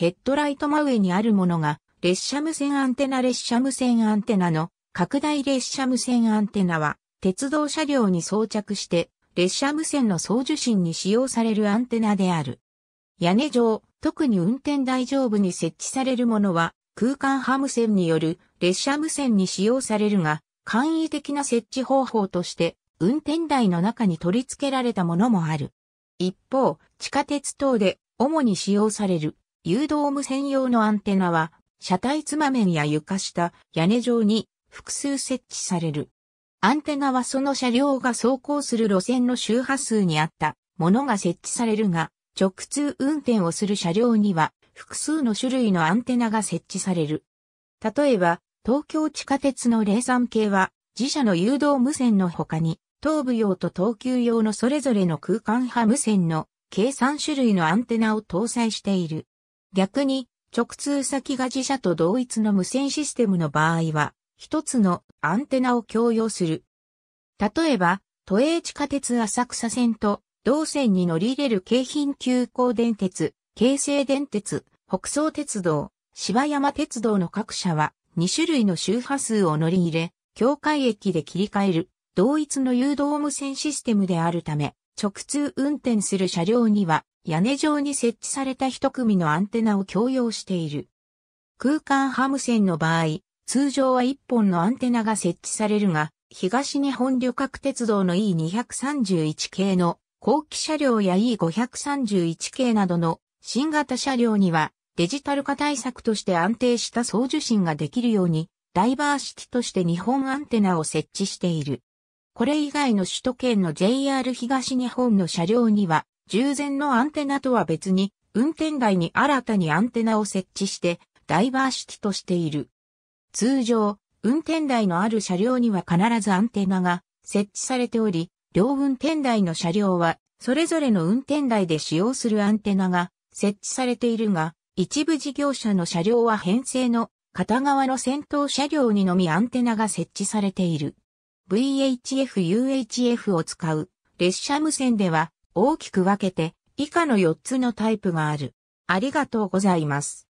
ヘッドライト真上にあるものが、列車無線アンテナ列車無線アンテナの拡大列車無線アンテナは、鉄道車両に装着して、列車無線の送受信に使用されるアンテナである。屋根上、特に運転台上部に設置されるものは、空間波無線による列車無線に使用されるが、簡易的な設置方法として、運転台の中に取り付けられたものもある。一方、地下鉄等で主に使用される誘導無線用のアンテナは、車体つまんや床下、屋根上に複数設置される。アンテナはその車両が走行する路線の周波数に合ったものが設置されるが、直通運転をする車両には複数の種類のアンテナが設置される。例えば、東京地下鉄の零散系は、自社の誘導無線の他に、東部用と東急用のそれぞれの空間派無線の計3種類のアンテナを搭載している。逆に、直通先が自社と同一の無線システムの場合は、一つのアンテナを共用する。例えば、都営地下鉄浅草線と同線に乗り入れる京浜急行電鉄、京成電鉄、北総鉄道、芝山鉄道の各社は2種類の周波数を乗り入れ、境界駅で切り替える同一の誘導無線システムであるため、直通運転する車両には屋根上に設置された一組のアンテナを共用している。空間ハム線の場合、通常は一本のアンテナが設置されるが、東日本旅客鉄道の E231 系の後期車両や E531 系などの新型車両にはデジタル化対策として安定した送受信ができるようにダイバーシティとして日本アンテナを設置している。これ以外の首都圏の JR 東日本の車両には従前のアンテナとは別に、運転台に新たにアンテナを設置して、ダイバーシティとしている。通常、運転台のある車両には必ずアンテナが設置されており、両運転台の車両は、それぞれの運転台で使用するアンテナが設置されているが、一部事業者の車両は編成の片側の先頭車両にのみアンテナが設置されている。VHF-UHF を使う列車無線では大きく分けて以下の4つのタイプがある。ありがとうございます。